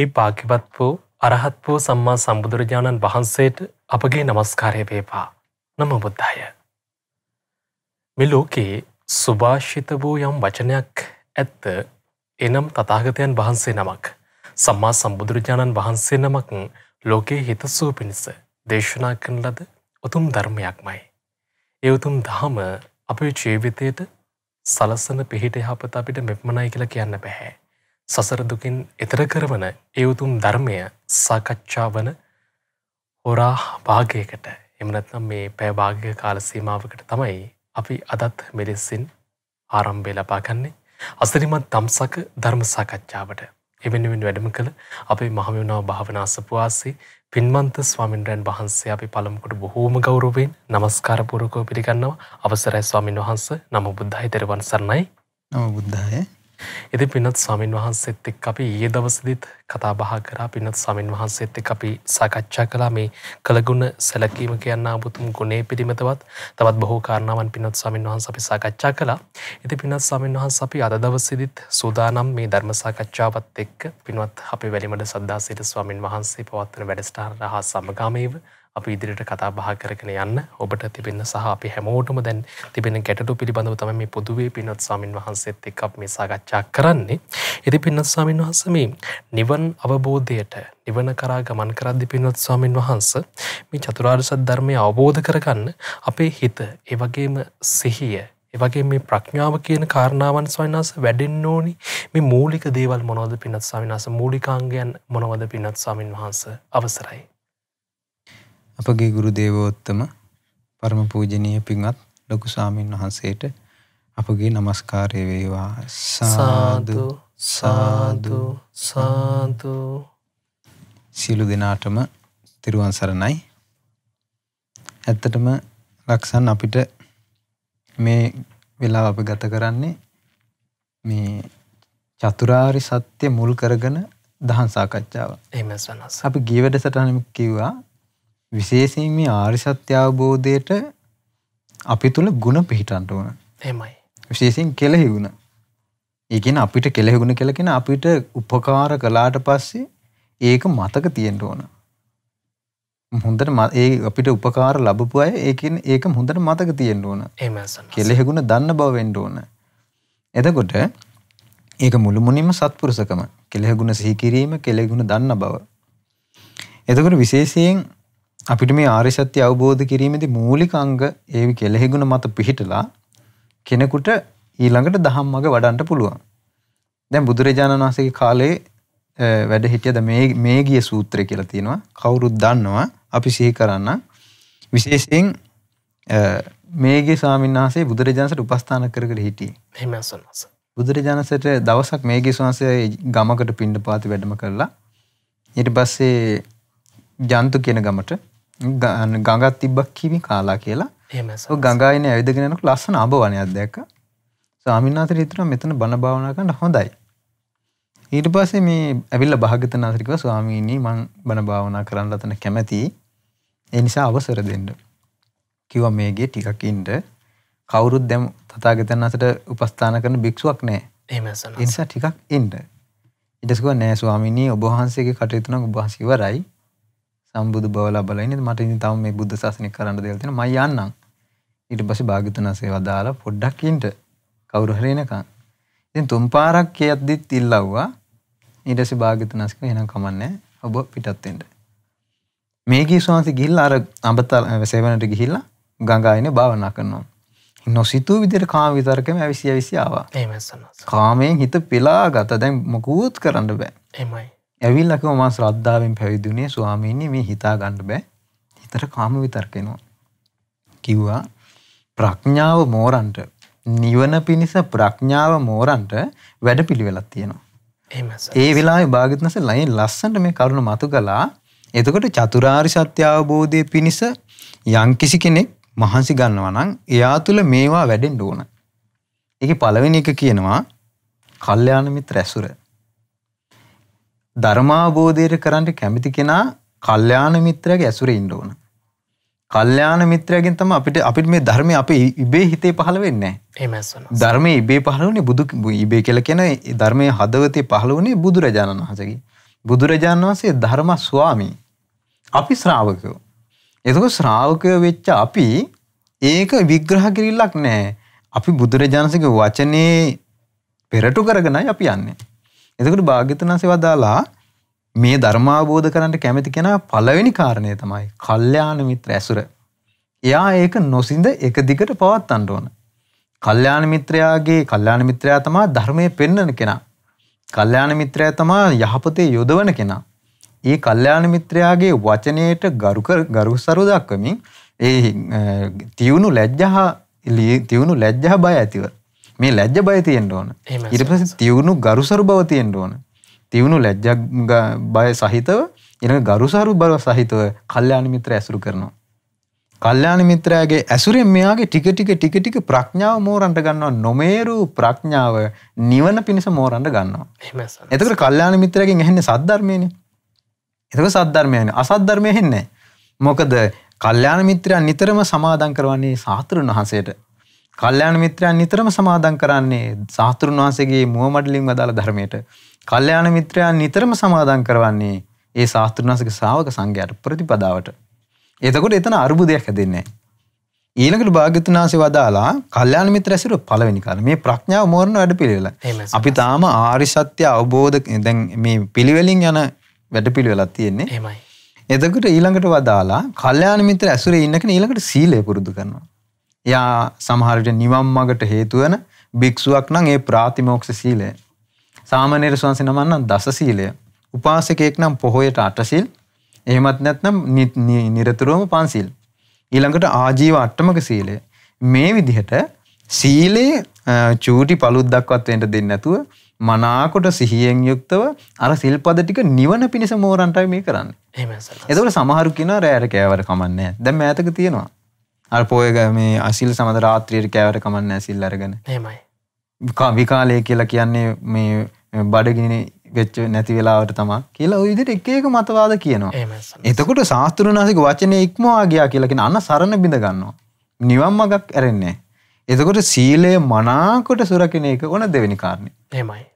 ඒ පාකිවත් වූ අරහත් වූ සම්මා සම්බුදුරජාණන් වහන්සේට අපගේ නමස්කාරය වේපා නම බුද්ධය. මෙලෝකයේ සුභාෂිත වූ යම් වචනයක් ඇත්ත එනම් තතාගතයන් වහන්සේ නමක් සම්මා සම්බුදුරජාණන් වහන්සේ නමක් ලෝකයේ හිතසූ පිණිස දේශනා කරන ලද උතුම් ධර්මයක්මයි. ඒ උතුම් දහම අපේ ජීවිතයට සලසන පිහිට යහපත අපිට මෙපමණයි කියලා කියන්න බැහැ. සසරදුකින් එතර කරවන එවුතුම් ධර්මය සාකච්ඡා වන හොරා භාගයකට එමනත්නම් මේ පෑභාගය කාල සීමාවකට තමයි අපි අදත් මෙලෙස්සින් ආරම්භය ලබාගන්නේ අසරිමත් දම්සක ධර්ම සාකච්ඡාවට එවෙනුවෙන් වැඩම කළ අපේ මහමිුණාව භාවනාසපුවාසේ පින්මන්ත ස්වාමින්ද්‍රයන් වහන්සේ අපි පළමුකොට බොහෝම ගෞරවෙන් නමස්කාර පුරකෝ පිළිගන්නවා අවසරයි ස්වාමින් වහන්ස නම බුද්ධහිතරවන් සරණයි නම බුද්ධය එති පිනත් ස්වාමින් වහන්සේත් එක් අපි ඒ දවසදිත් කතා බහ කරා පිනත් ස්වාමින් වහන්සේත් එක් අපි සාකච්ඡා කලා මේ කළගුණ සැලකීම කියන්න අබුතුම් ගුණේ පිළිමතවත් තවත් බොහෝ කාරණාවන් පිනත් ස්වාමින් වහන්ස අපි සාකච්ඡා කලා ඉති පිනත් ස්වාමින් වහන්ස අපි අද දවසිදිත් සූදානම් මේ ධර්ම සාකච්ඡාවත් එක්ක පිනවත් අපි වැලිමට සද්දා සිට ස්වාමින් වහන්සේ පවත්වන වැඩස්ටාර හා සමගාමීව අප ඉදිරිට කතා බහ කරගෙන යන්න ඔබට තිබෙන සහ අපි හැමෝටම දැන් තිබෙන ගැටු පිළිබඳව තම මේ පොදුවේ පිනොත් ස්වාමින් වහන්සේත් එක් අප මේ සාකච්ඡා කරන්නේ. එති පින්නත් ස්වාමින් වහන්සම නිවන් අවබෝධයට නිවන කරා ගමන් කරද්දි පිනොත් ස්වාමින් වහන්ස මේ චතුරාර් සත් ධර්මය අවබෝධ කරගන්න අපේ හිත එවගේම සිහිය වගේ මේ ප්‍රඥාව කියන කාරණාවන් ස්වයිනාස වැඩෙන් ඕනි මේ මූලික දේවල් මොනවද පිනත් සාමිනාස මූලිකාංගයන් මොනවද පිනත් සාමින් වහන්ස අවසරයි. අපගේ ගුරු දේවෝත්තම පරම පූජනීය පින්වත් ලොකු සාමින් වහන්සේට අපගේ নমස්කාරය වේවා සාදු සාදු සාදු සියලු දෙනාටම තිරුවන් සරණයි ඇත්තටම ලක්සන් අපිට මේ වෙලාව අපි ගත කරන්නේ මේ චතුරාරි සත්‍ය මුල් කරගෙන දහම් සාකච්ඡාව. එහෙම සනස්. අපි ගිය වැඩසටහනෙම කිව්වා විශේෂයෙන් මේ ආර්ය සත්‍ය අවබෝධයට අපි තුල ಗುಣ පිහිටන්න ඕන. එහෙමයි. විශේෂයෙන් කෙලෙහි ಗುಣ. ඒ කියන්නේ අපිට කෙලෙහි ಗುಣ කියලා කියන අපිට උපකාර කළාට පස්සේ ඒක මතක තියෙන්න ඕන. හොඳට ඒ අපිට උපකාර ලැබපු අය ඒ කියන්නේ ඒක හොඳට මතක තියෙන්න ඕන. එහෙමයි. කෙලෙහි ಗುಣ දන්න බව වෙන්න ඕන. එතකොට ඒක මුළු මුනින්ම සත්පුරුෂකම කෙලෙහි ಗುಣ සිහි කිරීම කෙලෙහි ಗುಣ දන්න බව. එතකොට විශේෂයෙන් අපිට මේ ආර්ය සත්‍ය අවබෝධ කිරීමේදී මූලික අංග ඒ කෙලෙහිගුණ මත පිහිටලා කෙනෙකුට ඊළඟට දහම් මඟ වඩන්න පුළුවන්. දැන් බුදුරජාණන් වහන්සේගේ කාලේ වැඩ හිටියද මේ මේ ගිය සූත්‍රය කියලා තියෙනවා. කවුරුත් දන්නවා. අපි සිහි කරන්න. විශේෂයෙන් මේගේ ස්වාමීන් වහන්සේ බුදුරජාණන්සට උපස්ථාන කර කර හිටියේ. එහෙම අසන්නස. බුදුරජාණන්සට දවසක් මේගේ ස්වාමීන් ගමකට පින්ඩ පාති වැඩම කළා. ඊට පස්සේ ජන්තු කියන ගමට ගඟත් තිබ්බක් කිමි කාලා කියලා ගඟයින ඇවිදගෙනනක් ලස්සන අභවනයක් දැක සාමිනාත රිතර මෙතන බණ භාවනාකන්න හොඳයි. ඊට පස්සේ මේ ඇවිල්ල භාගත නාතරිකව ස්වාමීනී මං බණ භාවනා කරන්න ලතන කැමැති එනිසා අවසර දෙන්න. කිව මේගේ ටිකකින්ට කවුරුත් දැම් තතාගතන් අසට උපස්ථාන කරන භික්ෂුවක් නෑ එනිසා ටිකක් ඉන්ඩ. ඉටස්කුව නෑ ස්වාමිනී ඔබහන්සේගේ කටයුතුනක් උබහසිවරයි සම්බුදු බව ලබලා ඉන්නේ. මට ඉතින් තාම මේ බුද්ධ ශාසනය කරන්න දෙයක් තියෙනවා. මම යන්නම්. ඊට පස්සේ භාග්‍යතුන් වහන්සේ වදාලා පොඩ්ඩක් ඉන්න කවුරු හරි එනකන්. ඉතින් තුන් පාරක් යද්දිත් ඉල්ලව්වා. ඊට පස්සේ භාග්‍යතුන් වහන්සේ කිව්වා එහෙනම් කමන්නේ. ඔබ පිටත් වෙන්න. මේකේ ස්වාමීන් ගිහිල්ලා අර අඹතල සේවනට ගිහිල්ලා ගඟායිනේ භාවනා කරනවා. නොසිතූ විදිහට කාම විතරකම ඇවිසිය ඇවිසිය ආවා. එහෙමයි සනස්. කාමයෙන් හිත පෙලා ගත. දැන් මොකුත් කරන්න බෑ. එහෙමයි. ඇවිල්ලා කිව්වා මම ශ්‍රද්ධාවෙන් පැවිදුනේ ස්වාමීනි මේ හිතා ගන්න බෑ. හිතට කාම විතර්ක එනවා. කිව්වා ප්‍රඥාව මෝරන්ට නිවන පිණිස ප්‍රඥාව මෝරන්ට වැඩපිළිවෙලක් තියෙනවා. ඒ වෙලාවේ භාග්‍යවතුන් ලයින් ලස්සනට මේ කරුණ මතු කළා. එතකොට චතුරාර්ය සත්‍ය අවබෝධය පිණිස යම්කිසි කෙනෙක් මහන්සි ගන්නවා නම් එයා තුල මේවා වැඩෙන්න ඕන. ඒකේ පළවෙනි එක කියනවා කල්යාණ මිත්‍ර ඇසුර. ධර්මාබෝධයට කරන්න කැමිති කෙනා කල්්‍යාන මිත්‍රයගේ ඇසුර ඉන්න ඕන. කල්්‍යාන මිත්‍රයගෙන් තම අපිට අපිට මේ ධර්මය අප ඉබේ හිතේ පහළ වෙන්නේ ධර්මය ඉබේ පහලුනේ බුදු ඉබේ කියල කෙන ධර්මය හදවතය පහළ වනේ බුදුරජාණන් වහසකි. බුදුරජාණන් වහන්සේ ධර්ම ස්වාමී. අපි ශ්‍රාවකයෝ. එතක ශ්‍රාවකය වෙච්ච අපි ඒක විග්‍රහ කිරිල්ලක් නෑ අපි බුදුරජාණසක වචනයේ පෙරටු කරගෙනයි අපි යන්නේ. එතකට භාග්‍යතනසේ වදාලා මේ ධර්මාබෝධ කරන්නට කැමති කෙන පලවෙනි කාරණය තමයි කල්්‍යයාන මිත්‍ර ඇසුර. එයා ඒක නොසින්ද එක දිගට පවත් අන්ට ඕන. කල්්‍යයාන මිත්‍රයාගේ කල්්‍යයාන මිත්‍රයා තමා ධර්මය පෙන්නන කෙනා. කල්්‍යයාන මිත්‍රය තමා යහපතේ යොදවන කෙනා. ඒ කල්්‍යයාන මිත්‍රයාගේ වචනයට ගරුකර ගරු සරු දක්වමින් ඒ තියුණු ලැජ්ජහා තියුණු ලැජ්ජහ බය ඇතිව මේ ලැජ්ජ බය තියෙන්ට ඕන ඉරිපස තිවුණු ගරුසරු බව තියෙන්ට ඕන තිවුණු ලැජ්ජ බය සහිතව එන ගරුසරු බව සහිතව කල්්‍යාන මිත්‍ර ඇසුරු කරනවා. කල්්‍යාන මිත්‍රයාගේ ඇසුරෙන් මෙයාගේ ටික ටික ටික ටික ප්‍රඥාව මෝරන්ට ගන්නවා නොමේරු ප්‍රඥාව නිවන පිණිස මෝරන්ට ගන්නවා එතකට කල්්‍යාන මිත්‍රයගෙන් එහෙන්නේ සද්ධර්මයනි එතක සද්ධර්මයන අසද්ධර්මය හෙන්නේ මොකද කල්්‍යාන මිත්‍රයා නිතරම සමාදන් කරවන්නේ සාතුරන් වහන්සේට කල්්‍යයාන මිත්‍රයන් නිතරම සමාදන් කරන්නේ සාහතුරුන් වහන්සේගේ මුවමඩලින් වදාළ ධර්මයට කල්්‍යයාන මිත්‍රයන් නිතරම සමාදන් කරවන්නේ ඒ සාස්තෘනාසක සාවක සංඝයාට ප්‍රතිපදාවට. එතකොට එතන අර්බුදයක් හැදෙන්නේ. ඊළකට භාග්‍යතුනාසේ වදාලා කල්්‍යයාන මිත්‍ර ඇසුරු පලවෙනි කාල මේ ප්‍රඥාව මෝරණ වැඩ පිළිවෙල අපි තාම ආරිසත්‍ය අවබෝධ දැන් මේ පිළිවෙලින් යන වැඩ පිළිවෙලත් තියෙන්නේ එමයි. එතකට ඊළඟට වදාලා කල්්‍යයාන මිත්‍ර ඇසුර ඉන්නක ඊළකට සීලය පුරුදු කරනවා. එයා සමහර විට නිවන් මාර්ගට හේතු වෙන භික්ෂුවක් නම් ඒ ප්‍රාතිමෝක්ෂ සීලය. සාමාන්‍ය ස්වාමීන් නමන් නම් දස සීලය. උපාසකයෙක් නම් පොහොයට අට සීල්. එහෙමත් නැත්නම් නිරතුරුවම පන්සිල්. ඊළඟට ආජීව අට්ටමක සීලය. මේ විදිහට සීලේ චූටි පළුද්දක්වත් වෙන්න දෙන්නේ නැතුව මනාකොට සිහියෙන් යුක්තව අර සිල්පද ටික නිවන පිණිස මෝරන්ටයි මේ කරන්නේ. එහෙමයි සර්. ඒතකොට සමහරු කියනවා රෑ අර කෑවර කමන්නේ නැහැ. දැන් මෑතක තියෙනවා. අර පෝයක මේ අසිල් සමඳ රාත්‍රියයට කෑවට කමන්න ඇසිල් අරගෙන හෙමයි විකාලය කියලා කියන්නේ මේ බඩගිනි වෙච්ච නැති වෙලාවට තමා කියලා විදිට එක එක මතවාද කියනවා එතකොට ශාස්තෘනාසික වචනය ඉක්මවා ගයා කියලකින් අන්න සරණ බිඳ ගන්නවා. නිවම් මගක් ඇරෙන්නේ. එතකොට සීලය මනාකොට සුරකින එක ඕන දෙවෙනි කාරණය. එමයි.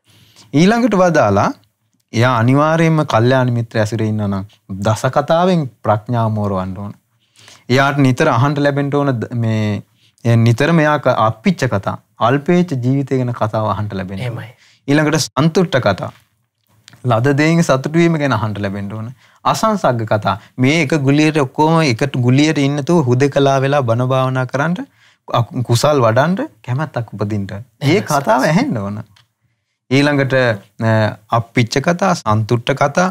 ඊළඟට වදාලා එය අනිවාරයෙන්ම කල්්‍යයා නිමිත්‍ර ඇසිර ඉන්නනම් දස කතාවෙන් ප්‍රඥාමෝරුවන්ඩ ඕන. එයාට නිතර අහන්ට ලැබෙන්ට ඕන මේ නිතර මෙයා අපිච්ච කතා අල්පේච්ච ජීවිතය ගෙන කතාව අහන්ට ලැබෙන හෙමයි ඊළඟට සන්තුට්ට කතා ලද දෙයින් සතුටුවීම ගැන අහන්ට ලැබෙන්ට ඕන අසංසග්ග කතා මේ එක ගුලියට ඔක්කෝම එකට ගුලියට ඉන්නතු හුද කලා වෙලා බණභාවනා කරන්නට කුසල් වඩන්ට කැමැත්තක් උපදින්ට ඒ කතාව ඇහෙන්න ඕන. ඊළඟට අපිච්ච කතා සන්තුට්ට කතා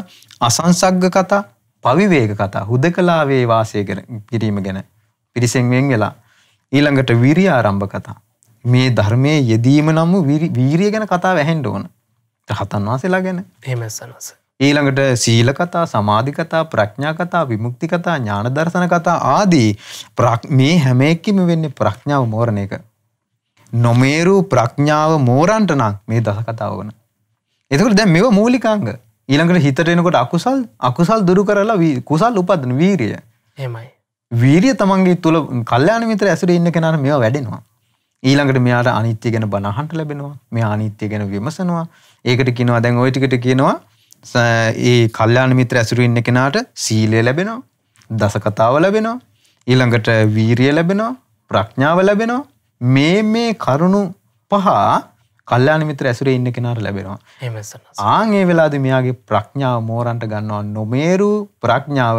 අසංසග්ග කතා පවිවේග කතා හුදකලාවේ වාසය කිරීම ගැන පිරිසෙන් වෙන් වෙලා ඊළඟට විරිය ආරම්භ කතා මේ ධර්මයේ යෙදීම නම් වීරිය ගැන කතා වැහෙන්ඩ ඕන රහතන් වහන්සේලා ගැන එහෙමසනස ඊළඟට සීල කතා සමාධි කතා ප්‍රඥා කතා විමුක්ති කතා ඥාන දර්ශන කතා ආදී මේ හැම එකෙම වෙන්නේ ප්‍රඥාව මෝරණ එක නොමේරු ප්‍රඥාව මෝරන්ට නම් මේ දස කතාව වන එතකට දැන් මෙව මූලිකාංග ඊළඟට හිතට එනකොට අකුසල් අකුසල් දුරු කරලා කුසල් උපදන වීරිය එමයි වීරිය තමන්ගේ තුළ කල්්‍යයාන මිතර ඇසුර ඉන්න කෙනන මෙවා වැඩෙනවා ඊළඟට මෙයාට අනිත්‍ය ගැන බනහන්ට ලැබෙනවා මෙ අනිත්‍ය ගැන විමසනවා ඒකට කිනවා දැන් ඔයිටිකට කියනවා ඒ කල්්‍යාන මිත්‍ර ඇසුරු ඉන්න කෙනාට සීලය ලැබෙනවා දස කතාව ලැබෙනවා ඊළඟට වීරිය ලැබෙනවා ප්‍රඥාව ලැබෙනවා මේ මේ කරුණු පහ කල්ලාන මිත්‍ර ඇසුරේ ඉන්න කෙනාට ලැබෙනවා ආන් ඒ වෙලාද මෙයාගේ ප්‍රඥාව මෝරන්ට ගන්නවා නොමේරු ප්‍රඥාව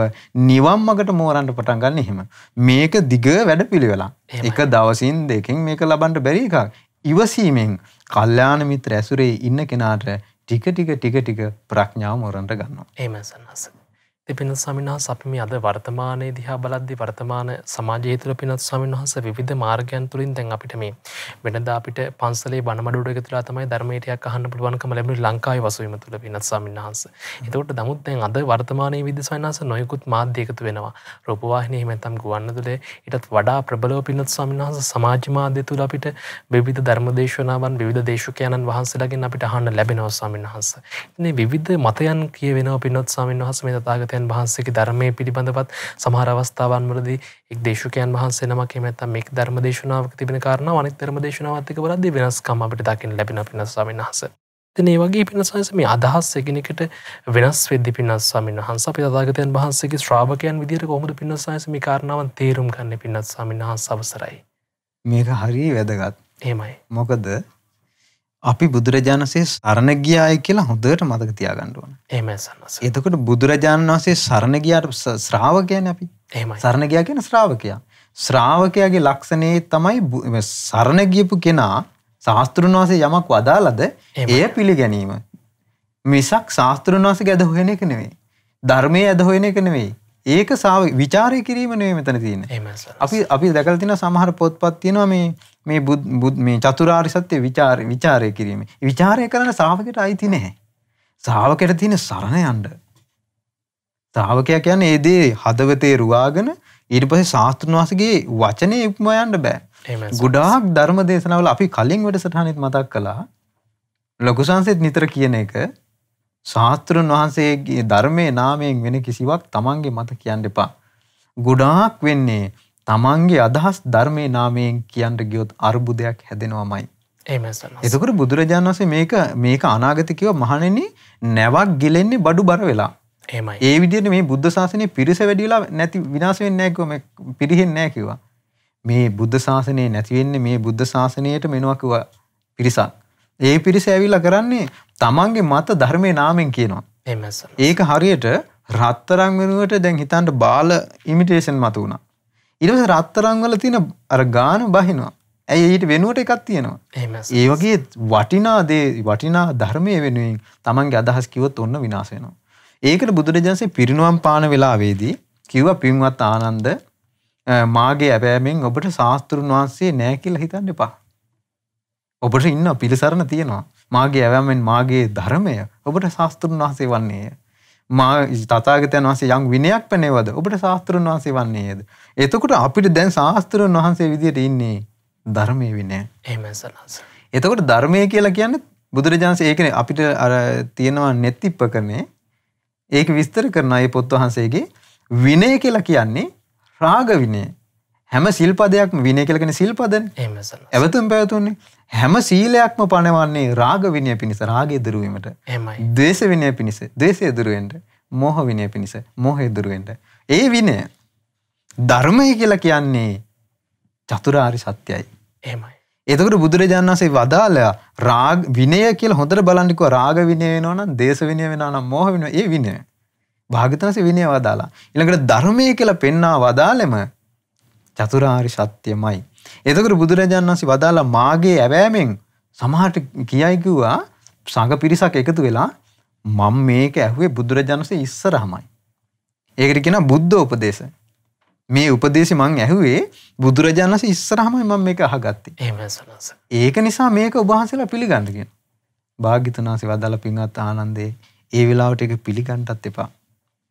නිවම්මකට මෝරන්ට පටන් ගන්න එහෙම මේක දිග වැඩ පිළිවෙලා එක දවසින් දෙකින් මේක ලබන්ට බැරි එකක් ඉවසීමෙන් කල්ලාන මිත්‍ර ඇසුරේ ඉන්න කෙනාට ටික ටික ටික ටික ප්‍රඥාව මෝරන්ට ගන්නවා ඒමසන්නස ඇති පින සමිහස අපි මේ අද වර්තමානයේ දිහා බලද්දි වර්තමාන සමාජය තුළ පිනත් සමින් වහස විධ මාර්ගයන් තුළින් දැන් අපිට මේ වෙනදා අපිට පන්සලේ බණමඩුවට එකතුලා තමයි ධර්මයටයක් අහන්න පුළුවන්කම ලැබුණු ලංකායි වසීම තුළ පිනත් සමින්හස එතකොට දමුත් දැන් අද වර්තමානයේ විදි සවිහස නොයකුත් මාධ්‍යයකතු වෙනවා රෝපවාහිනය මෙතම් ගුවන්න තුළේ ඉටත් වඩා ප්‍රබලව පිනත් සමින්හස සමාජ මාධ්‍ය තුළ අපිට විධ ධර්මදේශනාවන් විධ දේශකයණන් වහන්සේලාගෙන් අපිට අහන්න ලැබෙනව සමින්හස මේ විවිධ මතයන් කියවෙන පිනොත් සමින් වහස මේ තතාගතයන් තථාගතයන් වහන්සේගේ ධර්මය පිළිබඳවත් සමහර අවස්ථාවන් වලදී එක් දේශකයන් වහන්සේ නමක් එහෙම නැත්නම් මේක ධර්ම දේශනාවක තිබෙන කාරණා අනිත් ධර්ම දේශනාවත් එක්ක බලද්දී වෙනස්කම් අපිට දකින්න ලැබෙන පිනස් ස්වාමීන් වහන්සේ. ඒ වගේ පිනසස මේ අදහස් එකනෙකට වෙනස් වෙද්දි පින්නස්සාමන් වහන්ස අපි අදාගතයන් වහන්සේගේ ශ්‍රාවකයන් විදිර කොමද පින්නසාස මේ කාරණාවන් තේරුම් කන්න පින්නත්සාමන් වහන්ස අවසරයි. මේක හරි වැදගත් එහෙමයි මොකද අපි බුදුරජාණන්සේ සරණ ගියාය කියලා හොඳට මතක තියාගන්න ඕන. එහෙමයි සන්නස. එතකොට බුදුරජාණන් වහන්සේ සරණ ගියාට ශ්‍රාවකයනේ අපි. එහෙමයි. සරණ ගියා කියන්නේ ශ්‍රාවකයා. ශ්‍රාවකයාගේ ලක්ෂණේ තමයි සරණ ගියපු කෙනා ශාස්ත්‍රුන් වහන්සේ යමක් වදාළද එය පිළිගැනීම. මිසක් ශාස්ත්‍රුන් වහන්සේ ගැද හොයන එක නෙවෙයි. ධර්මයේ ඇද හොයන එක නෙවෙයි. ඒක සාව විචාරය කිරීම නෙවෙයි මෙතන තියෙන්නේ. අපි අපි දැකලා තියෙනවා සමහර පොත්පත් තියෙනවා මේ මේ බුද් මේ චතුරාර්ය සත්‍ය විචාරය විචාරය කිරීම. විචාරය කරන්න ශ්‍රාවකයට අයිති නැහැ. ශ්‍රාවකයට තියෙන සරණ යන්න. ශ්‍රාවකයා කියන්නේ ඒ දේ හදවතේ රුවාගෙන ඊට පස්සේ ශාස්ත්‍රඥ වාසගේ වචනේ ඉක්ම යන්න බෑ. ගොඩාක් ධර්ම දේශනාවල අපි කලින් වැඩසටහනෙත් මතක් කළා. ලොකු සංසෙත් නිතර කියන එක ශාස්තෘන් වහන්සේගේ ධර්මය නාමයෙන් වෙන කිසිවක් තමන්ගේ මත කියන්න එපා. ගොඩාක් වෙන්නේ තමන්ගේ අදහස් ධර්මය නාමයෙන් කියන්ට ගියොත් අර්බුදයක් හැදෙනවාමයි. එතකට බුදුරජාණන් වසේ මේක මේක අනාගතිකව මහණෙන නැවක් ගෙලෙන්නේ බඩු බර වෙලා. ඒ විදිට මේ බුද්ධ ශාසනය පිරිස වැඩිලා නැති විනාසවෙන් නෑකම පිරිහෙන් නෑකිවා. මේ බුද්ධ ශාසනය නැතිවෙන්නේ මේ බුද්ධ ශාසනයට මෙනුවකිව පිරිසක්. ඒ පිරිස ඇවිල්ල කරන්නේ තමන්ගේ මත ධර්මය නාමෙන් කියනවා ඒක හරියට රත්තරං වෙනුවට දැන් හිතන්ට බාල ඉමිටේෂන් මතු වුණා ඉරස රත්තරංවල තින අර ගාන බහිනවා ඇයි ඊට වෙනුවට එකක් තියෙනවා ඒ වගේ වටිනාදේ වටිනා ධර්මය වෙනුවෙන් තමන්ගේ අදහස් කිවොත් ඔන්න විනාසයනවා ඒකට බුදුරජන්සේ පිරිනුවම් පාන වෙලාවේදී කිව්ව පින්වත් ආනන්ද මාගේ ඇබෑමෙන් ඔබට ශාස්තෘන් වහන්සේ නෑ කියලා හිතන්න එපා ඔබට ඉන්න පිළිසරණ තියෙනවා. මාගේ ඇවැමෙන් මාගේ ධර්මය ඔබට ශාස්තෘන් වහන්සේ වන්නේය. මා තතාගතයන් වහන්සේ යම් විනයක් පැනේවද ඔබට ශාස්තෘන් වහන්සේ වන්නේයද. එතකොට අපිට දැන් ශාස්තෘන් වහන්සේ විදියට ඉන්නේ ධර්මය විනය එමසලස. එතකොට ධර්මය කියලා කියන්න බුදුරජාන්සේ ඒකන අපිට අර තියෙනවා නැත්තිප්ප කරනේ ඒක විස්තර කරන අය පොත් වහන්සේගේ විනය කියලා කියන්නේ රාග විනය. හැම සිල්පදයක්ම විනය කියලා කියන්නේ සිල්පදනේ. එහෙමසල. එවතුම් පැවතුන්නේ. හැම සීලයක්ම පණවන්නේ රාග විනය පිණිස රාගය දුරු වීමට. එහෙමයි. ද්වේෂ විනය පිණිස ද්වේෂය දුරු වෙන්න. මෝහ විනය පිණිස මෝහය දුරු වෙන්න. ඒ විනය ධර්මය කියලා කියන්නේ චතුරාර්ය සත්‍යයි. එහෙමයි. එතකට බුදුරජාණන් වසේ වදාලයා රාග විනය කියල හොඳට බලන්නිකව රාග විනය වෙනවන දේශ විනය වෙනනම් මෝහ වෙන ඒ විනය භාගතනස විනය වදාලා. ඉළඟට ධර්මය කියලා පෙන්නා වදාලෙම චතුරාරි සත්‍යමයි. එතකොට බුදුරජාණන් වහන්සේ වදාලා මාගේ ඇවෑමෙන් සමහරට කියයි කිව්වා සංඝ පිරිසක් එකතු වෙලා මම මේක ඇහුවේ බුදුරජාණන් වහන්සේ ඉස්සරහමයි. ඒකට කියනවා බුද්ධ උපදේශය. මේ උපදේශ මං ඇහුවේ බුදුරජාණන්ස ඉස්සරහමයි මම මේක අහගත්තේ. එහෙමයි සනස. ඒක නිසා මේක ඔබ වහන්සේලා පිළිගන්න කියන. භාග්‍යතුන් වහන්සේ වදාළ පින්වත් ආනන්දේ ඒ වෙලාවට ඒක පිළිගන්නත් එපා.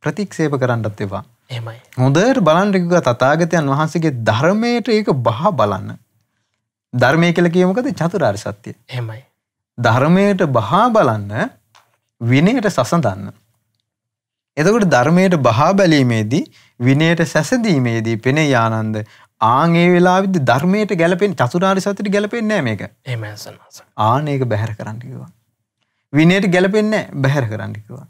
ප්‍රතික්ෂේප කරන්නත් එපා. එමයි හොඳට බලන්ටික තතාගතයන් වහන්සගේ ධර්මයට ඒක බහ බලන්න ධර්මය කළ කියමකද චතුරාර් සත්‍යය එමයි ධර්මයට බහා බලන්න විනයට සසඳන්න එතකොට ධර්මයට බහා බැලීමේදී විනයට සැසදීමේදී පෙනේ යානන්ද ආගේ වෙලාවිද ධර්මයට ගැලපෙන් චතුරාරි සතට ගැලපෙන්නේ නෑ මේක ඒමස ආනඒක බැහැර කරන්නකිවා. විනයට ගැලපෙන්නේ බැහැර කරන්නකිවා.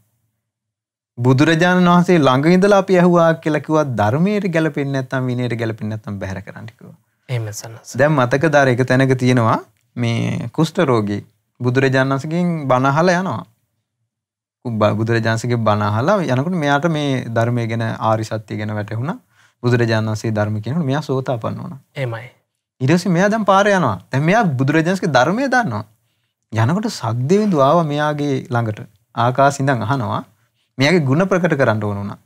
බුදුරජාණන් වහන්සේ ළඟ ඉඳලා අපි ඇහුවා කියලා කිව්වා ධර්මයට ගැලපෙන්නේ නැත්නම් විනයට ගැලපෙන්නේ නැත්නම් බැහැර කරන්න කිව්වා. එහෙම සනස. දැන් මතක දාර එක තැනක තියෙනවා මේ කුෂ්ට රෝගී බුදුරජාණන් වහන්සේගෙන් බණ අහලා යනවා. බුදුරජාන්සගේ බනහලා යනකට මෙයාට මේ ධර්මය ගැන ආරිසත්තිය ගැන වැටහුණ බුදුරජාන්සේ ධර්ම කියෙනට මෙයා සෝතා පන්න වන එමයි ඉරස මෙයා දැම් පාර යනවා තැ මෙයා බුදුරජාන්සගේ ධර්මය දන්නවා යනකට සක්දවිදු ආව මෙයාගේ ළඟට ආකා සිඳන් අහනවා මේගේ ගුණ ප්‍රකට කරන්න ඕන වුණා.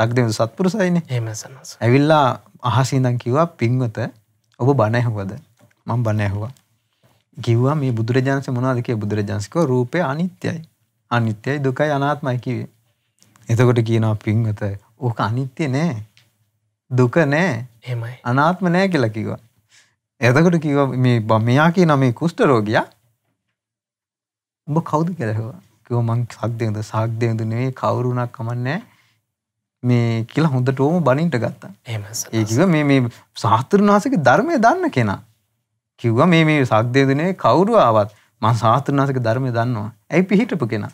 සක්දෙවිඳු සත්පුරුසයිනේ. එහෙමයි සන්නස. ඇවිල්ලා අහසින්නම් කිව්වා පින්වත ඔබ බණ ඇහුවද? මම බණ ඇහුවා. කිව්වා මේ බුදුරජාණන්ස මොනවද කියේ බුදුරජාණන්ස කිව්වා රූපය අනිත්‍යයි. අනිත්‍යයි දුකයි අනාත්මයි කිව්වේ. එතකොට කියනවා පින්වත ඕක අනිත්‍ය නෑ. දුක නෑ. එහෙමයි. අනාත්ම නෑ කියලා කිව්වා. එතකොට කිව්වා මේ මෙයා කියනවා මේ කුෂ්ඨ රෝගියා ඔබ කවුද කියලා ඇහුවා. කිව්වා මං සාක්දේවද සාක්දේවද නෙවෙයි කවුරු වුණත් කමන්නේ මේ කියලා හොඳට ඕම බණින්ට ගත්තා. එහෙමයි. ඒ කිව්වා මේ මේ සාස්ත්‍රුණ වහන්සේගේ ධර්මය දන්න කෙනා. කිව්වා මේ මේ සාක්දේවද නෙවෙයි කවුරු ආවත් මං සාස්ත්‍රුණ වහන්සේගේ ධර්මය දන්නවා. ඇයි පිහිටපු කෙනා.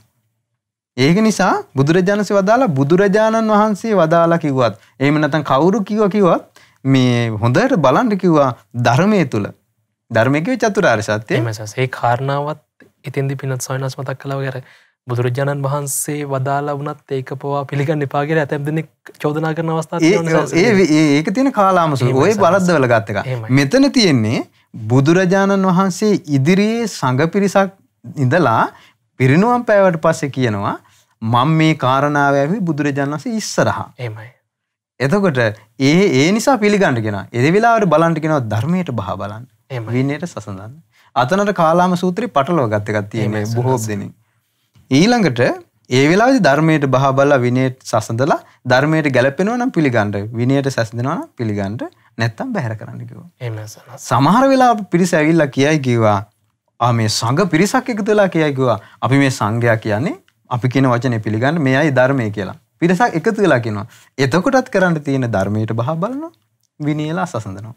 ඒක නිසා බුදුරජාණන්සේ වදාලා බුදුරජාණන් වහන්සේ වදාලා කිව්වත් එහෙම නැත්නම් කවුරු කිව්වා කිව්වත් මේ හොඳට බලන්න කිව්වා ධර්මයේ තුල ධර්මයේ චතුරාර්ය සත්‍යය එහෙමයි සස් ඒ කාරණාවත් ඉතින්දි පිනත් සොයනස් මතක් කළා වගේ බුදුරජාණන් වහන්සේ වදාලා වනත් ඒක පවා පිළිගන්න එපාගෙන ඇතැම් දෙනෙක් චෝදනා කරන අවස්ථා ඒ ඒක තියෙන කාලාමසු ඔය බලද්දවල ගත්තක මෙතන තියෙන්නේ බුදුරජාණන් වහන්සේ ඉදිරියේ සඟ පිරිසක් ඉඳලා පිරිනුවම් පෑවට පස්සේ කියනවා මං මේ කාරණාව ඇවි බුදුරජාණන් වහන්සේ ඉස්සරහා එමයි එතකොට ඒ ඒ නිසා පිළිගන්නගෙන එද වෙලාවට බලන්ට කෙනවා ධර්මයට බහ බලන්න එම වින්නයට සසඳන්න අතනට කාලාම සූත්‍රී පටලව ගත්තකත් තියෙන බොහෝ දෙනින් ඊළඟට ඒ වෙලාවේ ධර්මයට බහා බලලා විනයට සසඳලා ධර්මයට ගැලපෙනවා නම් පිළිගන්න විනයට සැසඳෙනවා නම් පිළිගන්න නැත්තම් බැහැර කරන්න කිව්වා. එහෙමයි සර්. සමහර වෙලාවට පිරිස ඇවිල්ලා කියයි කිව්වා ආ මේ සංඝ පිරිසක් එකතු වෙලා කියයි කිව්වා අපි මේ සංඝයා කියන්නේ අපි කියන වචනේ පිළිගන්න මේ අය ධර්මය කියලා. පිරිසක් එකතු වෙලා කියනවා. එතකොටත් කරන්න තියෙන ධර්මයට බහා බලනවා විනයලා සසඳනවා.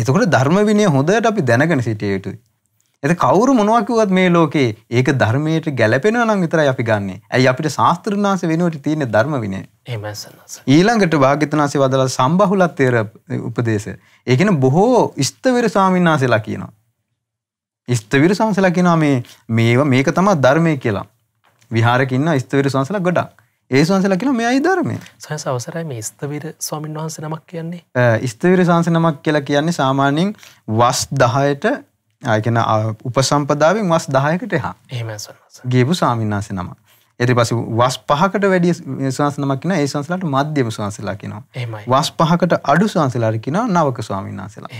එතකොට ධර්ම විනය හොඳට අපි දැනගෙන සිටිය යුතුයි. එත කවුරු මොනවකිවත් මේ ලෝකේ ඒක ධර්මයට ගැලපෙනවා නම් විතරයි අපි ගන්නෙ. ඇයි අපිට ශාස්ත්‍රඥාන්සේ වෙනුවට තියෙන ධර්ම විනය? එහෙමයි සන්නස. ඊළඟට භාග්‍යතුන්හන්සේ වදලා සම්බහුලත්වයේ උපදේශය. ඒ කියන්නේ බොහෝ ඉස්තවිර ස්වාමීන් වහන්සේලා කියනවා. ඉස්තවිර සංසලා කියනවා මේ මේවා මේක තමයි ධර්මය කියලා. විහාරක ඉන්න ඉස්තවිර සංසලා ගොඩක්. ඒ සංසලා කියනවා මෙයයි ධර්මය. සංස අවසරයි මේ ඉස්තවිර ස්වාමීන් වහන්සේ නමක් කියන්නේ. ඉස්තවිර සංස නමක් කියලා කියන්නේ සාමාන්‍යයෙන් වස් 10ට ආයකන උපසම්පදාවෙන් වස් දායකට හා එහම ගේපු සාමින්නාස නම. එති පස වස් පහකට වැඩිය ශවාසනමක්කින ඒ සංසලට මධ්‍යම ශවාසලා කිනවා වස් පහකට අඩු ශවාසලාරකින නවක ස්වාමින්නාසලා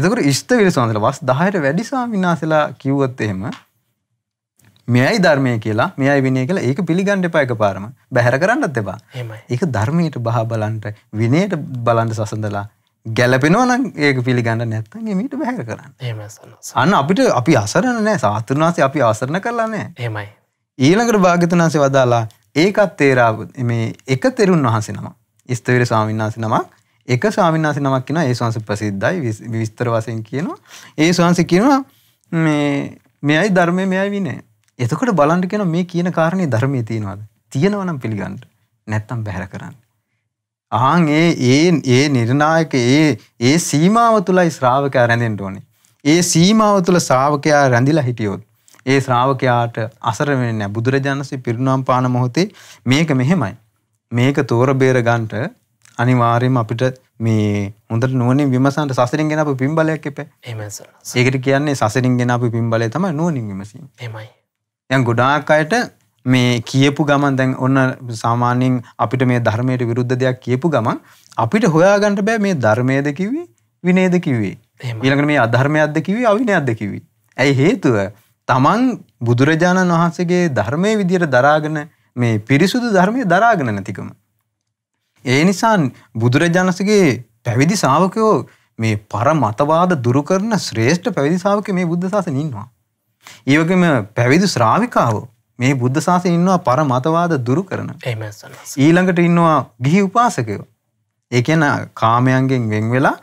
එතකට ස්ත විර සවාසල වස් දහයට වැඩි ස්වාමින්නාසලා කිව්වත් එහෙම මෙයයි ධර්මය කියලා මෙයයි විනය කියලා ඒක පිළිගණ්ඩ එපා එක පාරම බැහැර කරන්නත් එබා ඒක ධර්මයට බහ බලන්ට විනයට බලන්ට සසඳලා ගැලපෙනවන ඒක පිළිගන්න නැත්තන් මීට බැහැර කරන්න අන්න අපිට අපි අසරන නෑ සාතුරනාසේ අපි අසරණ කරලා නෑ ඒමයි ඊළඟට භාගතනාසේ වදාලා ඒකත් තේරාව මේ එක තෙරුන් වහන්සේ නම ස්තවර ස්වාමින්නාස නමක් එක ස්වාමින්නාස නමක් කියෙන ඒ වහන්ස ප්‍රසිද්ධයි විස්තර වසයෙන් කියනවා ඒ වහන්සේ කියනවා මේ මෙයයි ධර්මය මෙයයි විනේ එතකොට බලන්ට කෙන මේ කියන කාරණය ධර්මය තියෙනවාද තියෙනවනම් පිළිගන්නට නැත්තම් බැහැර කරන්න ආන් ඒ ඒ ඒ නිර්ණායක ඒ ඒ සීමාව තුලයි ශ්‍රාවකයා රැඳෙන්න ඕනේ. ඒ සීමාව තුල ශ්‍රාවකයා රැඳිලා හිටියොත් ඒ ශ්‍රාවකයාට අසර වෙන්නේ නැහැ. බුදුරජාණන්සේ පිරිනුවම් පාන මොහොතේ මේක මෙහෙමයි. මේක තෝර බේර ගන්නට අනිවාර්යයෙන්ම අපිට මේ හොඳට නුවණින් විමසන්න සසරින් ගෙන අපු පින්බලයක් එපේ. එහෙමයි සර්. ඒකට කියන්නේ සසරින් ගෙන අපු පින්බලය තමයි නුවණින් විමසීම. එහෙමයි. දැන් ගොඩාක් අයට මේ කියපු ගමන් දැන් ඔන්න සාමාන්‍යයෙන් අපිට මේ ධර්මයට විරුද්ධ දෙයක් කියපු ගමන් අපිට හොයාගන්නට බෑ මේ ධර්මයද කිව්වේ විනේද කිව්වේ ඊළඟට මේ අධර්මයක්ද කිව්වේ අවිනයක්ද කිව්වේ ඇයි හේතුව තමන් බුදුරජාණන් වහන්සේගේ ධර්මයේ විදියට දරාගෙන මේ පිරිසුදු ධර්මයේ දරාගෙන නැතිකම ඒ නිසා බුදුරජාණන්සේගේ පැවිදි ශාවකයෝ මේ පරමතවාද දුරු කරන ශ්‍රේෂ්ඨ පැවිදි ශාවකයෝ මේ බුද්ධ ශාසනයේ ඉන්නවා. ඒ වගේම පැවිදි ශ්‍රාවිකාවෝ මේ බුද්ධ ශාසනය ඉන්නවා පරමතවාද දුරු කරන. ඊළඟට ඉන්නවා ගිහි උපාසකයෝ. ඒ කියන්නේ කාමයන්ගෙන් වෙන් වෙලා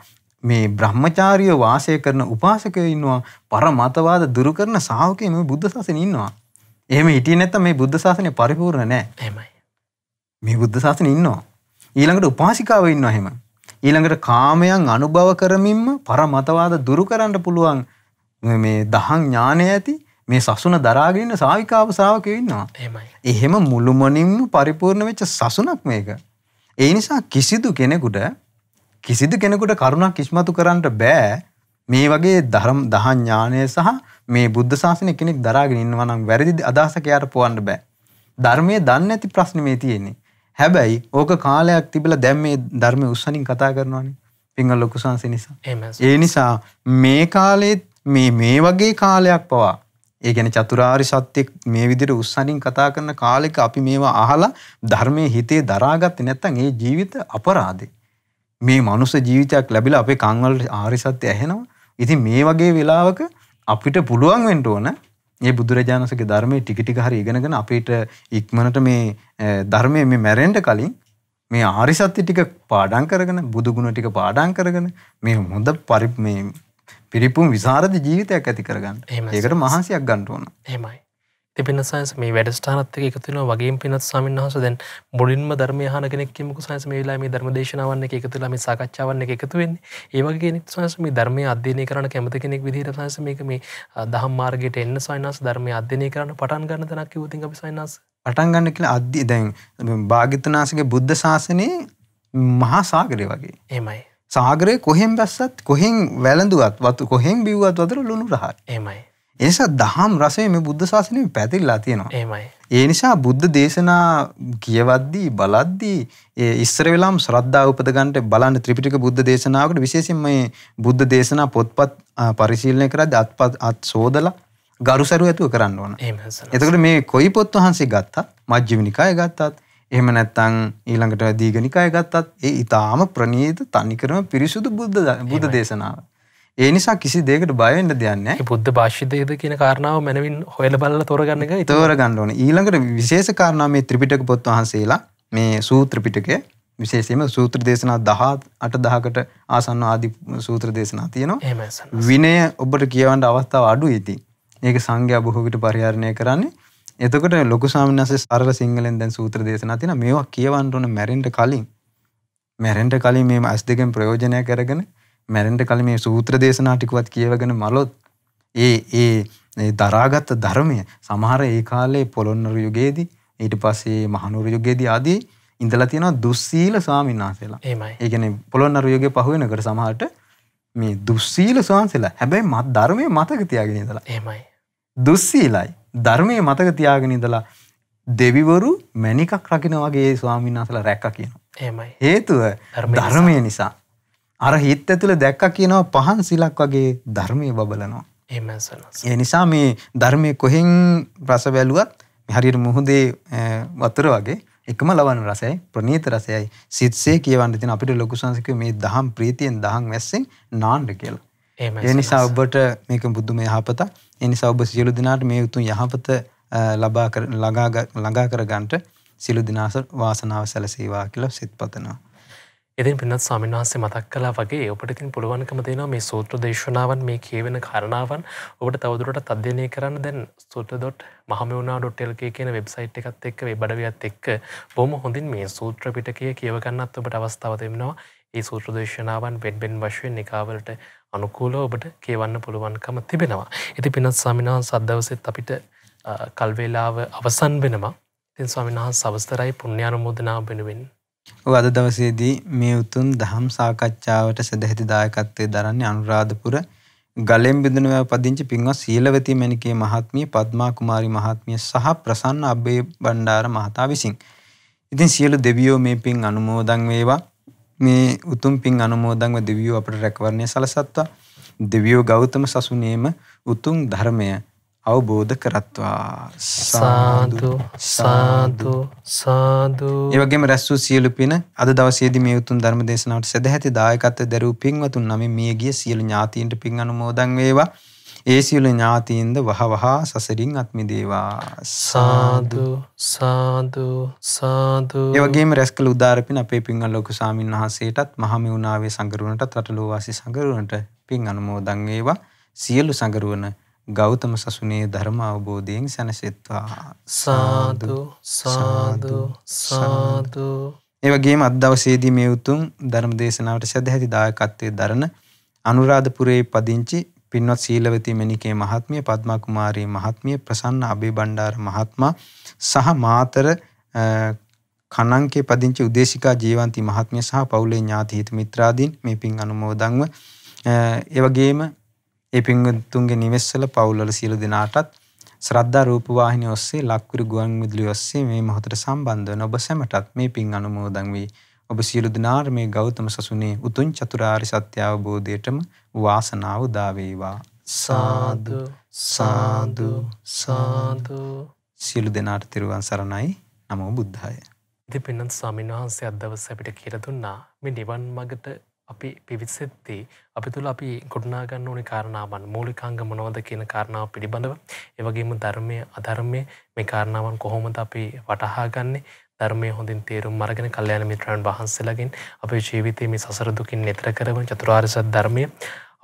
මේ බ්‍රහ්මචාරිය වාසය කරන උපාසකයෝ ඉන්නවා පරමතවාද දුරු කරන ශාවකයෝ මේ බුද්ධ ශාසනය ඉන්නවා. එහෙම හිටියේ නැත්නම් මේ බුද්ධ ශාසනය පරිපූර්ණ නැහැ. එහෙමයි. මේ බුද්ධ ශාසනය ඉන්නවා. ඊළඟට උපාසිකාව ඉන්නවා එහෙම. ඊළඟට කාමයන් අනුභව කරමින්ම පරමතවාද දුරු කරන්න පුළුවන් මේ දහං ඥානය ඇති මේ සසුන දරාගන්න සාවිකාව සාාවකය ඉන්නවා එහෙම මුළුමනින්ම පරිපූර්ණ වෙච්ච සසුනක් මේක. ඒ නිසා කිසිදු කෙනෙකුට කිසිදු කෙනෙකුට කරුණක් කිස්මතු කරන්නට බෑ මේ වගේ දරම් දහඥානය සහ මේ බුද්ධ ශාසනය කෙනෙක් දරාගෙන ඉන්නවනම් වැරදි අදහසකයාට පුවන්ඩ බෑ. ධර්මය දන්න ඇති ප්‍රශ්නමේ තියෙන්නේ. හැබැයි ඕක කාලයක් තිබල දැම් මේ ධර්මය උත්සනින් කතා කරනවානේ පිංහල් ලොකුසාන්සි නිසා. ඒ නිසා මේ කාලෙත් මේ මේ වගේ කාලයක් පවා ඒ ගැන චතුරාරි සත්‍යයක් මේ විදිර උත්සනින් කතා කරන කාලෙක අපි මේවා අහලා ධර්මය හිතේ දරාගත්ත නැත්තන් ඒ ජීවිත අපරාදේ. මේ මනුස ජීවිතයක් ලැබිල අපේ කංවල් ආරිසත්‍ය ඇහෙනවා. ඉතින් මේ වගේ වෙලාවක අපිට පුළුවන් වෙන්ට ඕන ඒ බුදුරජාණසක ධර්මය ටිකටි හරි ඉගෙනගෙන අපිට ඉක්මනට මේ ධර්මය මේ මැරෙන්ට කලින් මේ ආරිසත්‍ය ටික පාඩන් කරගෙන බුදුගුණ ටික පාඩන් කරගෙන මේ හොඳ පරිප් මේ පිරිපුම් විසාරධ ජීවිතයක් ඇති කරගන්න ඒකට මහන්සියක් ගණ්ටඕන හෙමයි පින සයින්ස මේ වැඩස්ථානත්ක එකතුන වගේ පිනත් සාමන් හස දැන් බොලින්ම ධර්ම හනකෙනෙක්කමක සයින්ස ලාම ධර්මදේශනාවන්න එකතුලම සාකච්ඡාවන්න එකතුවෙන් ඒවගේ නිසාසම ධර්මය අධ්‍යනය කරන කැමති කෙනෙක් විදිර සයිසමක මේ දහම් මාර්ගයට එන්න සයිනස් ධර්මය අධ්‍යනය කරන පටන් ගන්න තනක් වති අපි සයිනස් පටන් ගන්න කියලා අධ්‍ය දැන් භාගිතනාසගේ බුද්ධ ශාසනයේ මහා සාගරය වගේ එමයි සාගරය කොහෙන් බැස්සත් කොහෙන් වැළඳුවත් වතු කොහෙන් බිව්වත් වතර ලුණු රහයි. එමයි. එනිසා දහම් රසය මේ බුද්ධ ශාසනය පැතිරලා තියෙනවා. එමයි. ඒ නිසා බුද්ධ දේශනා කියවද්දී බලද්දී ඒ ඉස්සර වෙලාම ශ්‍රද්ධාව උපදගන්නට බලන්න ත්‍රිපිටක බුද්ධ දේශනාවකට විශේෂයෙන් මේ බුද්ධ දේශනා පොත්පත් පරිශීලනය කරද්දී අත්පත් අත් සෝදලා ගරුසරු ඇතුව කරන්න ඕන. එතකොට මේ කොයි පොත් වහන්සේ ගත්තත් මජ්ක්‍ධිම නිකාය ගත්තත් එහෙම නැත්තං ඊළඟට දීගනිකාය ගත්තත් ඒ ඉතාම ප්‍රනීත තනිකරම පිරිසුදු බුද්ධ බුද්ධ දේශනාව. ඒ නිසා කිසි දෙකට බයෙන්ට දෙයන්න බුද්ධ භාෂිතයද කියන කාරණාව මැනවින් හොයල බලල තොරගන්න එක තවර ගණ්ඩෝන ඊළඟට විශේෂ කාරණාවේ ත්‍රිපිටක පොත් වහන්සේලා මේ සූත්‍රපිටකය විශේෂයම සූත්‍ර දේශනා දහත් අට දහකට ආසන්න ආදි සූත්‍ර දේශනා තියනවා විනය ඔබට කියවන්ට අවස්ථාව අඩු ඉති ඒක සංඝ්‍යා බොහෝවිට පරිහරණය කරන්නේ එතකොට ලොකුසාමනස සරල සිංහලෙන් දැන් සූත්‍ර දේශනා තින මේවා කියවන්ටඕන මැරෙන්ට කලින් මැරෙන්ට කලින් මේ අස් දෙකෙන් ප්‍රයෝජනය කරගෙන මැරෙන්ට කලින් මේ සූත්‍ර දේශනාටිකුවත් කියවගෙන මලොත් ඒ ඒ දරාගත්ත ධර්මය සමහර ඒ කාලේ පොළොන්නර යුගයේදී ඊට පස්සේ මහනුර යුගයේදී ආදී ඉඳලා තියෙනවා දුස්සීල ස්වාමින්වහන්සේලා. එහෙමයි. ඒ කියන්නේ පොළොන්නරු යුගයේ පහ වෙනකර සමහරට මේ දුස්සීල ස්වාමින්වහන්සේලා හැබැයි මත් ධර්මයේ මතක තියාගෙන ඉඳලා. එහෙමයි. දුස්සීලයි. ධර්මය මතක තියාගෙන ඉදලා දෙවිවරු මැනිකක් රකින වගේ ස්වාමින්නාසල රැක්ක කියන. ඒමයි හේතුව ධර්මය නිසා. අර හිත් ඇතුළ දැක්ක කියනවා පහන් සිලක් වගේ ධර්මය බබලනවා. ඒ නිසා මේ ධර්මය කොහෙන් රස බැලුවත් හරියට මුහුදේ වතුර වගේ එකම ලබන රසයි ප්‍රනීත රසයයි සිත්සේ කියවන්න තින අපිට ලොකු සංසික මේ දහම් ප්‍රීතියෙන් දහම් වැස්සෙන් නාන්ඩ කියලා. ඒ නිසා ඔබට මේක බුද්ධම යහපතක් එනිසා ඔබ සියලු දෙනාට මේ උතුම් යහපත ලබා කර ළඟා කර ගන්නට සියලු දිනාස වාසනාව සැලසේවා කියලා සිත පතනවා. ඉතින් පින්නත් ස්වාමීන් වහන්සේ මතක් කළා වගේ ඔබට ඉතින් පුළුවන්කම දෙනවා මේ සූත්‍ර දේශනාවන් මේ කියවෙන කාරණාවන් ඔබට තවදුරටත් අධ්‍යයනය කරන්න දැන් සූත්‍ර.මහමෙවුනා.lk කියන වෙබ්සයිට් එකත් එක්ක වෙබ් අඩවියත් එක්ක බොහොම හොඳින් මේ සූත්‍ර පිටකය කියව ගන්නත් ඔබට අවස්ථාව දෙනවා. ඒ සූත්‍ර දේශනාවන් වෙඩ්බෙන් වශයෙන් එකවලට අනුකූල ඔබට කියවන්න පුළුවන්කම තිබෙනවා. ඉති පිනත් ස්වාමිනාන් සද්ධවසෙත් අපිට කල්වේලාව අවසන් වෙනවා තින් ස්වාමිනාහන් සවස්තරයි පුුණ්‍යානුමෝදනාව වෙනුවෙන්. අද දවසේදී මේ උතුන් දහම් සාකච්ඡාවට සැදැහැති දායකත්වය දරන්නේ අනුරාධපුර ගලෙම් බිඳනුව පදිංචි පින්වත් සීලවති මැණිකේ මහත්මිය පද්මා කුමාරි මහත්මිය සහ ප්‍රසන්න අබ්බේ බණ්ඩාර මහතා විසින්. ඉතින් සියලු දෙවියෝ මේ පින් අනුමෝදන් වේවා. මේ උතුම් පින් අනුමෝදන්ව දෙවියෝ අපට රැකවරණය සලසත්වා. දෙවියෝ ගෞතම සසුනේම උතුම් ධර්මය අවබෝධ කරත්වා සාදු සාදු සාදු ඒවගේම රැස්සූ සියලු පින අද දවසේද මේ උතුන් ධර්ම දේශනාවට සැදැහැති දායකත්ව දැරූ පින්වතුන් නම මියගිය සියලු ඥාතීන්ට පින් අනුමෝදන් වේවා ඒ සියලු ඥාතීන්ද වහවහා සසරින් අත්මිදේවා සාදු සාදු සාදු ඒවගේ රැස්කල උදාරපින් අපේ පින්ගල් ලෝක සාමීන් වහන්සේටත් මහමි වුණාවේ සඟරුවනට රටලෝවාසි සඟරුවනට පින් අනුමෝදන් වේවා සියලු සඟරුවන ගෞතම සසුනේ ධර්ම අවබෝධයෙන් සැනසෙත්වා සාදු සාදු සාදු ඒවගේ අදවසේදී මේ උතුම් ධර්ම දේශනාවට සැදැහැති දායකත්වය දරන අනුරාධපුරයේ පදිංචි පින්වත් සීලවති මෙනිකේ මහත්මිය පද්මා කුමාරී මහත්මිය ප්‍රසන්න අබේ බණ්ඩාර මහත්මයා සහ මාතර කණංකේ පදිංචි උදේශිකා ජීවන්ති මහත්මිය සහ පවුලේ ඥාති හිත මිත්‍රාදීන් මේ පින් අනුමෝදන්ව ඒ වගේම ඒ පින්තුන්ගේ නිවෙස්වල පවුල්වල සියලු දෙනාටත් ශ්‍රද්ධා රූපවාහිනිය ඔස්සේ ලක්කුරු ගුවන් විදුලිය ඔස්සේ මේ මොහොතට සම්බන්ධ වන ඔබ සැමටත් මේ පින් අනුමෝදන් වේ. ඔබ සියලු දෙනාට මේ ගෞතම සසුනේ උතුම් චතුරාර්ය සත්‍ය අවබෝධයටම වාසනාව උදා වේවා. සාදු සාදු සාදු සියලු දෙනාට තෙරුවන් සරණයි. නමෝ බුද්ධාය. ඉතින් පින්නත් ස්වාමීන් වහන්සේ අද දවස් අපිට කියලා දුන්නා මේ නිවන් මගට අපි පිවිසෙද්දී අපි තුළ අපි ගොඩනා ගන්න ඕනේ කාරණාවන් මූලිකාංග මොනවද කියන කාරණාව පිළිබඳව ඒ වගේම ධර්මයේ අධර්මයේ මේ කාරණාවන් කොහොමද අපි වටහා ගන්නෙ ධර්මය හොඳින් තේරුම් අරගෙන කල්්‍යයාන මිත්‍රයන් වහන්සේලගින් අපේ ජීවිතය මේ සසරදුකින් නෙතර කරවන චතුරාර්සත් ධර්මය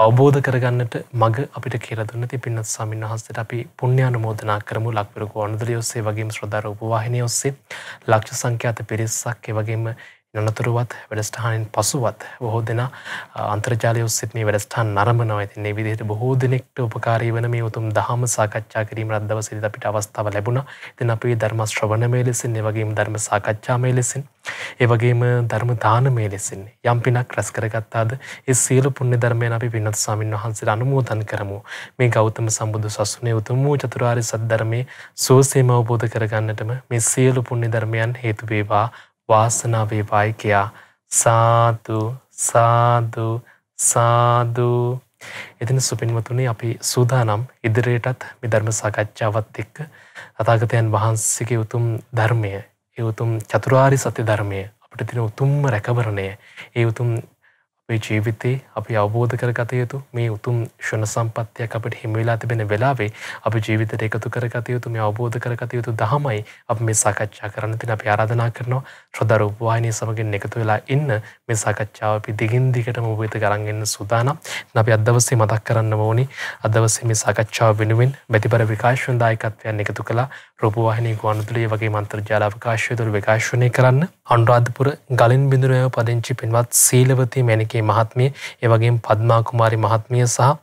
අවබෝධ කරගන්නට මග අපිට කියරදුන්න ති පින්නත් සමින් වහන්සට අපි පුුණ්‍යාන මෝදනා කරමු ලක්වරක අනුදුරියඔස්සේ වගේම ශ්‍රධර උපවාහිනය ඔස්සේ ලක්ෂ සංඛ්‍යාත පිරිස්සක් එවගේම නොනතුරුවත් වැඩස්ටානෙන් පසුවත් බොහෝ දෙෙන අන්ත්‍රජාලය ඔස්සෙත් මේ වැඩස්ටාන් නරමනව ඇතින්නේ විදිහට බොහෝ දෙනෙක්ට උපකාරී වන මේ උතුම් දහම සාකච්ඡා කිරීම රදවසිරි අපිට අවස්ථාව ලැබුණ තින අපේ ධර්ම ශ්‍රවණ මේලෙසින් එවගේම ධර්ම සාකච්ඡා මේලෙසින් ඒවගේම ධර්ම දාන මේලෙසින් යම් පිනක් රැස් කරගත්තාද ඒ සියලු පුුණ්‍ය ධර්මයන අපි පින්නත් සාමීන් වහන්සේ අනුමෝතන් කරමු මේ ගෞතම සම්බුදු සසුනය උතුම් වූ චතුරාරි සද්ධර්මය සෝසේම අවබෝධ කරගන්නටම මේ සියලු පුුණ්‍ය ධර්මයන් හේතුවේවා වාසනාව වේවායි කියා සාදු සාදු සාදු එදින සුපින්වතුනි අපි සූදානම් ඉදිරියටත් මේ ධර්ම සාකච්ඡාවත් එක්ක තථාගතයන් වහන්සේගේ උතුම් ධර්මය ඒ උතුම් චතුරාර්ය සත්‍ය ධර්මය අපිට දෙන උතුම්ම රැකවරණය ඒ උතුම් අපේ ජීවිතේ අපි අවබෝධ කරගත යුතු මේ උතුම් ෂණ සම්පත්තියක් අපට හිමිවෙලා තිබෙන වෙලාවේ අපි ජීවිතයට එකතු කරගත යුතු මේ අවබෝධ කරගත යුතු දහමයි අප මේ සාකච්ඡා කරන්න තින අපි ආරාධනා කරනවා ශ්‍රදර උපවාහිනය සමගින් එකතු වෙලා ඉන්න මේ සාකච්ඡාව අපි දිගින් දිගටම ඔබේත ගරන්ගන්න සූදානම් අපි අදවස්සේ මතක් කරන්න ඕනි අදවස්සේ මේ සාකච්ඡාව වෙනුවෙන් බැතිබර විකාශන් දායකත්වයන් එකතු කළා රූපවාහිනී ගුවන්තුලේ වගේ මන්ත්‍රජාල අවකාශය තුළ විකාශනය කරන්න අනුරාධපුර ගලින් බිඳුරය පදිංචි පින්වත් සීලවතී මැනිකේ විජේසේකී මහත්මිය ඒ වගේම පද්මා කුමාරි මහත්මිය සහ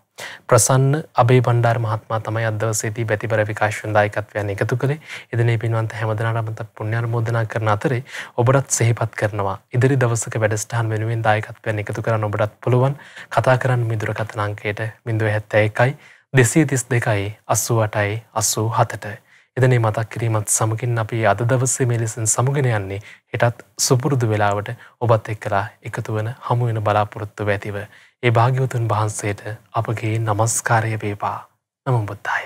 ප්‍රසන්න අබේ බණ්ඩාර මහත්මයා තමයි අද දවසේදී බැතිබර විකාශන දායකත්වයෙන් එකතු කළේ. එදින මේ පින්වන්ත හැමදෙනාටම තත් පුණ්‍යානුමෝදනා කරන අතරේ ඔබටත් සිහිපත් කරනවා. ඉදිරි දවසක වැඩසටහන් වෙනුවෙන් දායකත්වයෙන් එකතු කරන්න ඔබටත් පුළුවන්. කතා කරන්න මේ දුරකථන අංකයට 071 232 88 87ට එදනේ මතක් කිරීමත් සමගින් අපි අද දවස්සේ මේ ලෙසින් සමුගෙන යන්නේ හෙටත් සුපුරුදු වෙලාවට ඔබත් එක්කලා එකතු වන හමුවෙන බලාපොරොත්තු වැතිව ඒ භාග්‍යවතුන් වහන්සේට අපගේ නමස්කාරය වේවා නමබුද්ධාය.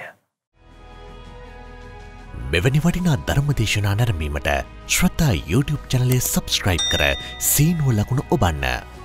මෙවැනි වටිනා ධර්ම දේශනා නැරමීමට ශ්‍රතා YouTube චනලය සබස්ක්‍රයිබ් කර සීනුව ලකුණු ඔබන්න.